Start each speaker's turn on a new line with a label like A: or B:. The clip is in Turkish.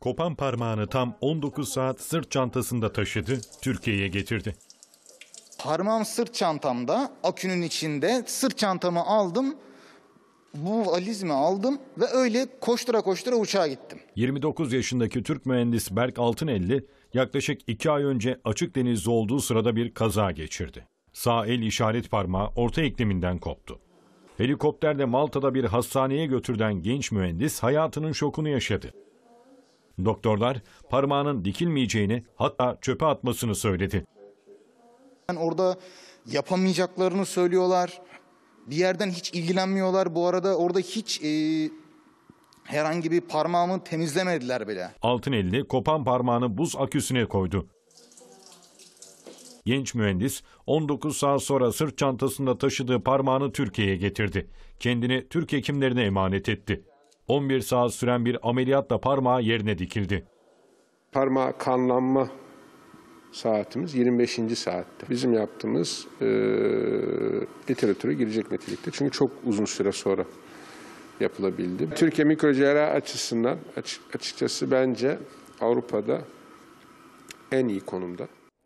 A: Kopan parmağını tam 19 saat sırt çantasında taşıdı, Türkiye'ye getirdi.
B: Parmağım sırt çantamda, akünün içinde. Sırt çantamı aldım, bu valizimi aldım ve öyle koştura koştura uçağa gittim.
A: 29 yaşındaki Türk mühendis Berk Altınelli yaklaşık 2 ay önce açık denizde olduğu sırada bir kaza geçirdi. Sağ el işaret parmağı orta ekleminden koptu. Helikopterle Malta'da bir hastaneye götürden genç mühendis hayatının şokunu yaşadı. Doktorlar parmağının dikilmeyeceğini hatta çöpe atmasını söyledi.
B: Yani orada yapamayacaklarını söylüyorlar. Bir yerden hiç ilgilenmiyorlar. Bu arada orada hiç e, herhangi bir parmağımı temizlemediler bile.
A: Altın elli kopan parmağını buz aküsüne koydu. Genç mühendis 19 saat sonra sırt çantasında taşıdığı parmağını Türkiye'ye getirdi. Kendini Türk hekimlerine emanet etti. 11 saat süren bir ameliyatla parmağı yerine dikildi.
C: Parmağı kanlanma saatimiz 25. saatte. Bizim yaptığımız e, literatüre girecek nitelikte. Çünkü çok uzun süre sonra yapılabildi. Türkiye mikrocerrahi açısından
A: açıkçası bence Avrupa'da en iyi konumda.